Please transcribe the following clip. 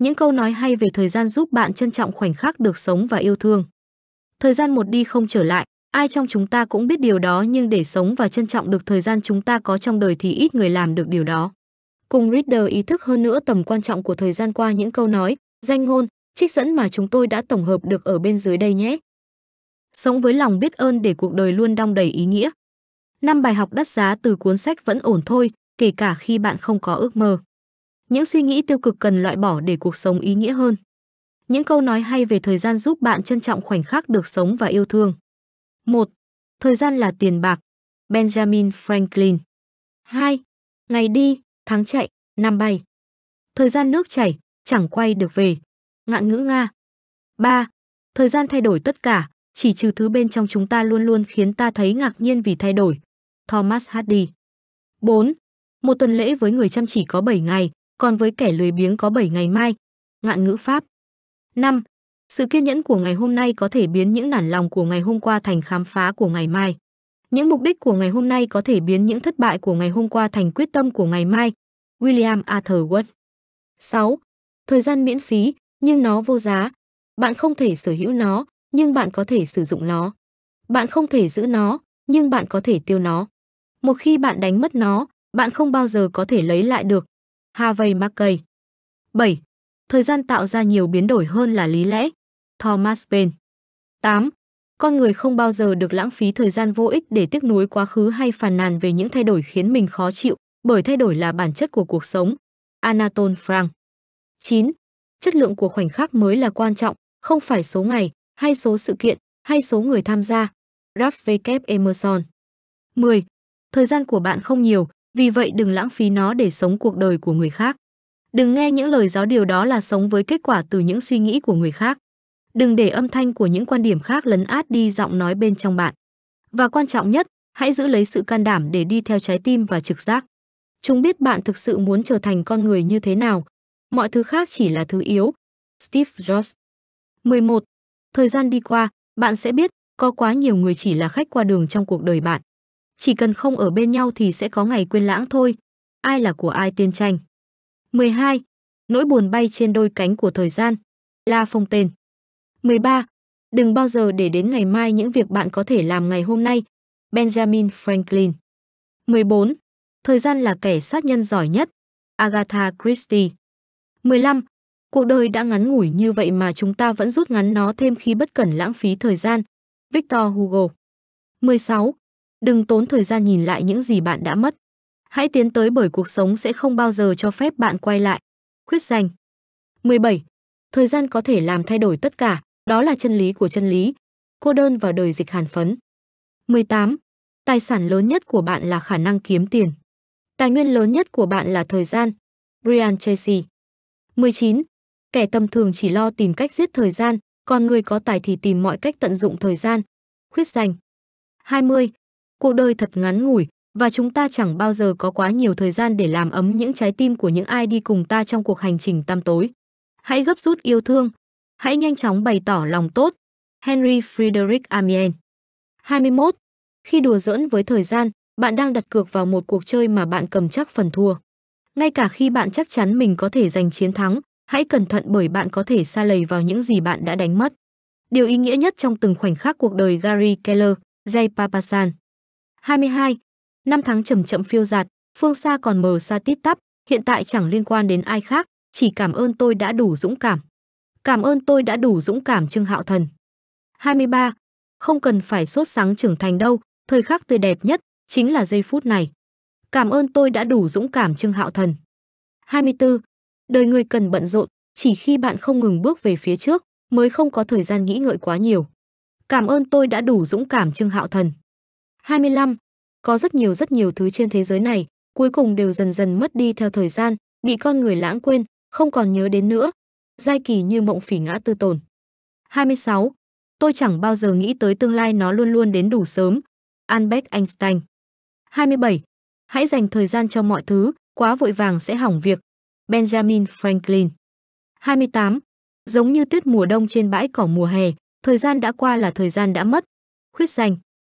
những câu nói hay về thời gian giúp bạn trân trọng khoảnh khắc được sống và yêu thương. Thời gian một đi không trở lại, ai trong chúng ta cũng biết điều đó nhưng để sống và trân trọng được thời gian chúng ta có trong đời thì ít người làm được điều đó. Cùng Reader ý thức hơn nữa tầm quan trọng của thời gian qua những câu nói, danh ngôn, trích dẫn mà chúng tôi đã tổng hợp được ở bên dưới đây nhé. Sống với lòng biết ơn để cuộc đời luôn đong đầy ý nghĩa. Năm bài học đắt giá từ cuốn sách vẫn ổn thôi, kể cả khi bạn không có ước mơ những suy nghĩ tiêu cực cần loại bỏ để cuộc sống ý nghĩa hơn. Những câu nói hay về thời gian giúp bạn trân trọng khoảnh khắc được sống và yêu thương. 1. Thời gian là tiền bạc. Benjamin Franklin. 2. Ngày đi, tháng chạy, năm bay. Thời gian nước chảy, chẳng quay được về. Ngạn ngữ Nga. 3. Thời gian thay đổi tất cả, chỉ trừ thứ bên trong chúng ta luôn luôn khiến ta thấy ngạc nhiên vì thay đổi. Thomas Hardy. 4. Một tuần lễ với người chăm chỉ có 7 ngày, còn với kẻ lười biếng có 7 ngày mai. Ngạn ngữ Pháp 5. Sự kiên nhẫn của ngày hôm nay có thể biến những nản lòng của ngày hôm qua thành khám phá của ngày mai. Những mục đích của ngày hôm nay có thể biến những thất bại của ngày hôm qua thành quyết tâm của ngày mai. William Arthur Watt 6. Thời gian miễn phí, nhưng nó vô giá. Bạn không thể sở hữu nó, nhưng bạn có thể sử dụng nó. Bạn không thể giữ nó, nhưng bạn có thể tiêu nó. Một khi bạn đánh mất nó, bạn không bao giờ có thể lấy lại được. Harvey Mackay. 7. Thời gian tạo ra nhiều biến đổi hơn là lý lẽ. Thomas Paine. 8. Con người không bao giờ được lãng phí thời gian vô ích để tiếc nuối quá khứ hay phàn nàn về những thay đổi khiến mình khó chịu, bởi thay đổi là bản chất của cuộc sống. Anatole Frank. 9. Chất lượng của khoảnh khắc mới là quan trọng, không phải số ngày, hay số sự kiện, hay số người tham gia. Ralph W. Emerson. 10. Thời gian của bạn không nhiều, vì vậy đừng lãng phí nó để sống cuộc đời của người khác. Đừng nghe những lời giáo điều đó là sống với kết quả từ những suy nghĩ của người khác. Đừng để âm thanh của những quan điểm khác lấn át đi giọng nói bên trong bạn. Và quan trọng nhất, hãy giữ lấy sự can đảm để đi theo trái tim và trực giác. Chúng biết bạn thực sự muốn trở thành con người như thế nào. Mọi thứ khác chỉ là thứ yếu. Steve Jobs 11. Thời gian đi qua, bạn sẽ biết có quá nhiều người chỉ là khách qua đường trong cuộc đời bạn chỉ cần không ở bên nhau thì sẽ có ngày quên lãng thôi, ai là của ai tiên tranh. 12. Nỗi buồn bay trên đôi cánh của thời gian. La Phong tên. 13. Đừng bao giờ để đến ngày mai những việc bạn có thể làm ngày hôm nay. Benjamin Franklin. 14. Thời gian là kẻ sát nhân giỏi nhất. Agatha Christie. 15. Cuộc đời đã ngắn ngủi như vậy mà chúng ta vẫn rút ngắn nó thêm khi bất cẩn lãng phí thời gian. Victor Hugo. 16. Đừng tốn thời gian nhìn lại những gì bạn đã mất. Hãy tiến tới bởi cuộc sống sẽ không bao giờ cho phép bạn quay lại. Khuyết danh 17. Thời gian có thể làm thay đổi tất cả, đó là chân lý của chân lý. Cô đơn vào đời dịch hàn phấn. 18. Tài sản lớn nhất của bạn là khả năng kiếm tiền. Tài nguyên lớn nhất của bạn là thời gian. Brian Tracy 19. Kẻ tầm thường chỉ lo tìm cách giết thời gian, còn người có tài thì tìm mọi cách tận dụng thời gian. Khuyết danh 20. Cuộc đời thật ngắn ngủi và chúng ta chẳng bao giờ có quá nhiều thời gian để làm ấm những trái tim của những ai đi cùng ta trong cuộc hành trình tăm tối. Hãy gấp rút yêu thương. Hãy nhanh chóng bày tỏ lòng tốt. Henry Friedrich Amiel 21. Khi đùa giỡn với thời gian, bạn đang đặt cược vào một cuộc chơi mà bạn cầm chắc phần thua. Ngay cả khi bạn chắc chắn mình có thể giành chiến thắng, hãy cẩn thận bởi bạn có thể xa lầy vào những gì bạn đã đánh mất. Điều ý nghĩa nhất trong từng khoảnh khắc cuộc đời Gary Keller, Jay Papasan 22. Năm tháng chậm chậm phiêu giạt, phương xa còn mờ xa tít tắp, hiện tại chẳng liên quan đến ai khác, chỉ cảm ơn tôi đã đủ dũng cảm. Cảm ơn tôi đã đủ dũng cảm Trương Hạo Thần. 23. Không cần phải sốt sáng trưởng thành đâu, thời khắc tươi đẹp nhất chính là giây phút này. Cảm ơn tôi đã đủ dũng cảm Trương Hạo Thần. 24. Đời người cần bận rộn, chỉ khi bạn không ngừng bước về phía trước mới không có thời gian nghĩ ngợi quá nhiều. Cảm ơn tôi đã đủ dũng cảm Trương Hạo Thần. 25. Có rất nhiều rất nhiều thứ trên thế giới này, cuối cùng đều dần dần mất đi theo thời gian, bị con người lãng quên, không còn nhớ đến nữa. Giai kỳ như mộng phỉ ngã tư tồn. 26. Tôi chẳng bao giờ nghĩ tới tương lai nó luôn luôn đến đủ sớm. Albert Einstein. 27. Hãy dành thời gian cho mọi thứ, quá vội vàng sẽ hỏng việc. Benjamin Franklin. 28. Giống như tuyết mùa đông trên bãi cỏ mùa hè, thời gian đã qua là thời gian đã mất. Khuyết danh